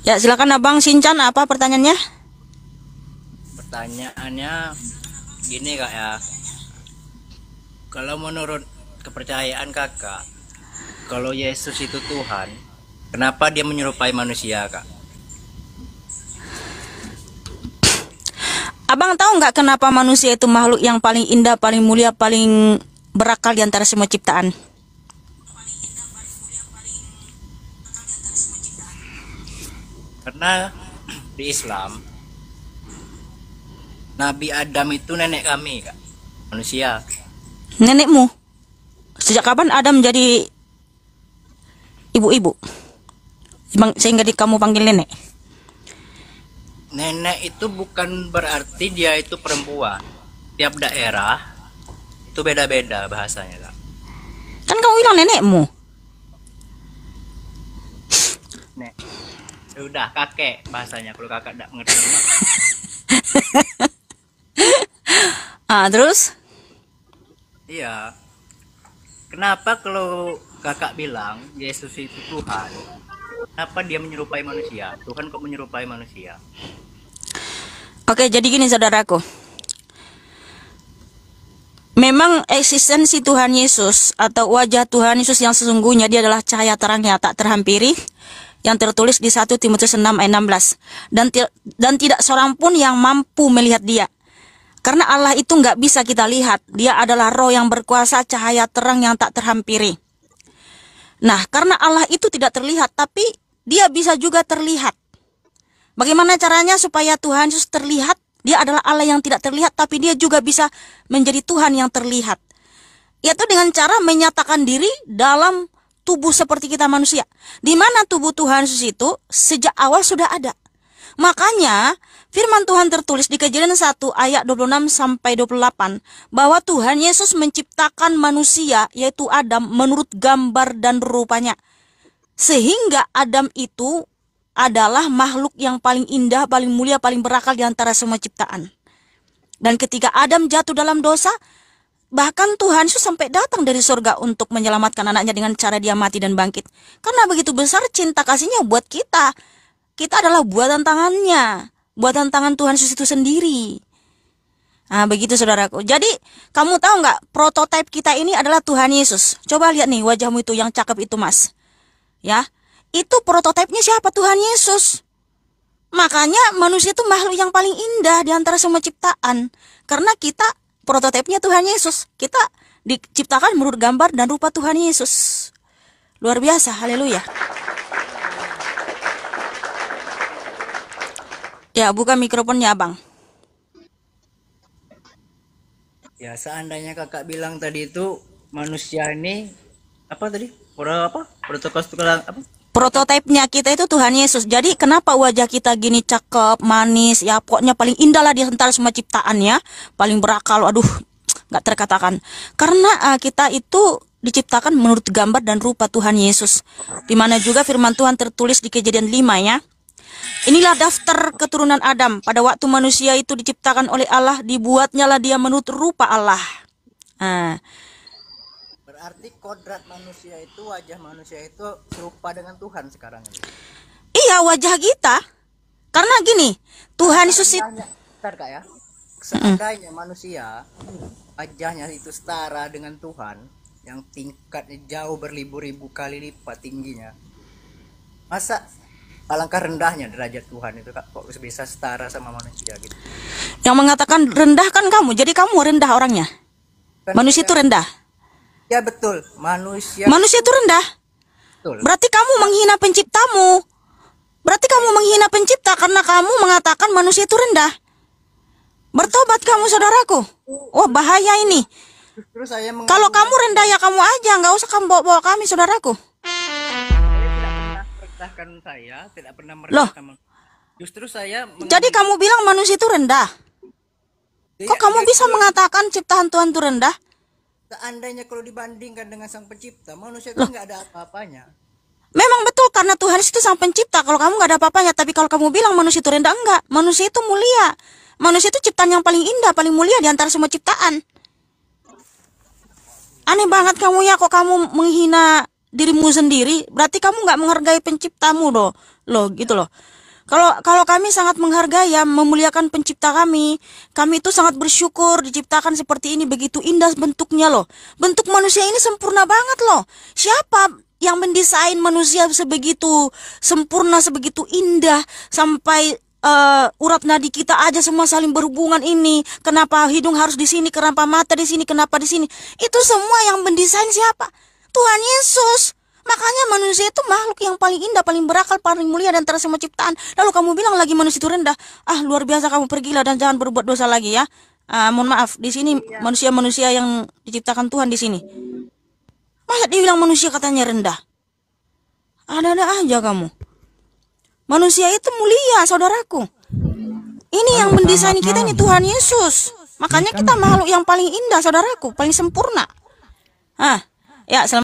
Ya, silakan Abang Sinchan apa pertanyaannya? Pertanyaannya gini Kak ya. Kalau menurut kepercayaan Kakak, kalau Yesus itu Tuhan, kenapa dia menyerupai manusia, Kak? Abang tahu nggak kenapa manusia itu makhluk yang paling indah, paling mulia, paling berakal di antara semua ciptaan? karena di Islam Nabi Adam itu nenek kami kak manusia nenekmu sejak kapan Adam jadi ibu-ibu sehingga di kamu panggil nenek nenek itu bukan berarti dia itu perempuan tiap daerah itu beda-beda bahasanya kak kan kamu bilang nenekmu udah kakek bahasanya kalau kakak tidak mengerti ah terus iya kenapa kalau kakak bilang Yesus itu Tuhan kenapa dia menyerupai manusia Tuhan kok menyerupai manusia oke jadi gini saudaraku Memang eksistensi Tuhan Yesus atau wajah Tuhan Yesus yang sesungguhnya dia adalah cahaya terang yang tak terhampiri yang tertulis di 1 Timotius 6 ayat 16 dan dan tidak seorang pun yang mampu melihat dia karena Allah itu nggak bisa kita lihat dia adalah roh yang berkuasa cahaya terang yang tak terhampiri nah karena Allah itu tidak terlihat tapi dia bisa juga terlihat bagaimana caranya supaya Tuhan Yesus terlihat dia adalah Allah yang tidak terlihat tapi dia juga bisa menjadi Tuhan yang terlihat yaitu dengan cara menyatakan diri dalam tubuh seperti kita manusia. Di mana tubuh Tuhan Yesus itu sejak awal sudah ada. Makanya firman Tuhan tertulis di Kejadian 1 ayat 26 sampai 28 bahwa Tuhan Yesus menciptakan manusia yaitu Adam menurut gambar dan rupanya. Sehingga Adam itu adalah makhluk yang paling indah, paling mulia, paling berakal di antara semua ciptaan. Dan ketika Adam jatuh dalam dosa, Bahkan Tuhan Yesus sampai datang dari surga untuk menyelamatkan anaknya dengan cara dia mati dan bangkit. Karena begitu besar cinta kasihnya buat kita. Kita adalah buatan tangannya. Buatan tangan Tuhan Yesus itu sendiri. Nah, begitu saudaraku. Jadi, kamu tahu nggak, prototipe kita ini adalah Tuhan Yesus. Coba lihat nih wajahmu itu yang cakep itu, Mas. Ya, itu prototipenya siapa? Tuhan Yesus. Makanya manusia itu makhluk yang paling indah di antara semua ciptaan. Karena kita prototipnya Tuhan Yesus. Kita diciptakan menurut gambar dan rupa Tuhan Yesus. Luar biasa, haleluya. Ya, buka mikrofonnya, Abang. Ya, seandainya Kakak bilang tadi itu manusia ini apa tadi? Pro apa? Protokol apa? Prototipnya kita itu Tuhan Yesus. Jadi kenapa wajah kita gini cakep, manis, ya pokoknya paling indah lah di antara semua ciptaan ya, paling berakal, aduh nggak terkatakan. Karena uh, kita itu diciptakan menurut gambar dan rupa Tuhan Yesus. Di mana juga firman Tuhan tertulis di Kejadian 5 ya. Inilah daftar keturunan Adam. Pada waktu manusia itu diciptakan oleh Allah, dibuatnya lah dia menurut rupa Allah. Nah, berarti kodrat manusia itu wajah manusia itu serupa dengan Tuhan sekarang ini iya wajah kita karena gini Tuhan Yesus itu kak ya seandainya mm. manusia wajahnya itu setara dengan Tuhan yang tingkatnya jauh berlibu-ribu kali lipat tingginya masa alangkah rendahnya derajat Tuhan itu kak kok bisa setara sama manusia gitu yang mengatakan rendah kan kamu jadi kamu rendah orangnya manusia itu rendah Ya betul, manusia. Manusia itu rendah. Betul. Berarti kamu menghina penciptamu. Berarti kamu menghina pencipta karena kamu mengatakan manusia itu rendah. Bertobat kamu saudaraku. Wah bahaya ini. Kalau kamu rendah ya kamu aja, nggak usah kamu bawa, -bawa kami saudaraku. Saya tidak pernah saya, Loh. Justru saya. Jadi kamu bilang manusia itu rendah. Iya, Kok kamu iya, bisa iya. mengatakan ciptaan Tuhan itu rendah? Seandainya kalau dibandingkan dengan sang pencipta, manusia itu nggak ada apa-apanya. Memang betul karena Tuhan itu sang pencipta. Kalau kamu nggak ada apa-apanya, tapi kalau kamu bilang manusia itu rendah enggak, manusia itu mulia. Manusia itu ciptaan yang paling indah, paling mulia di antara semua ciptaan. Aneh banget kamu ya kok kamu menghina dirimu sendiri. Berarti kamu nggak menghargai penciptamu loh, Loh gitu loh. Kalau kalau kami sangat menghargai ya memuliakan pencipta kami. Kami itu sangat bersyukur diciptakan seperti ini begitu indah bentuknya loh. Bentuk manusia ini sempurna banget loh. Siapa yang mendesain manusia sebegitu sempurna, sebegitu indah sampai uh, urat nadi kita aja semua saling berhubungan ini. Kenapa hidung harus di sini? Kenapa mata di sini? Kenapa di sini? Itu semua yang mendesain siapa? Tuhan Yesus. Makanya manusia itu makhluk yang paling indah, paling berakal, paling mulia dan tersemua ciptaan. Lalu kamu bilang lagi manusia itu rendah. Ah, luar biasa kamu pergilah dan jangan berbuat dosa lagi ya. Uh, mohon maaf, di sini iya. manusia-manusia yang diciptakan Tuhan di sini. Masa dia bilang manusia katanya rendah? Ada-ada aja kamu. Manusia itu mulia, saudaraku. Ini yang mendesain kita ini Tuhan Yesus. Makanya kan kita makhluk yang paling indah, saudaraku, paling sempurna. Ah, ya selamat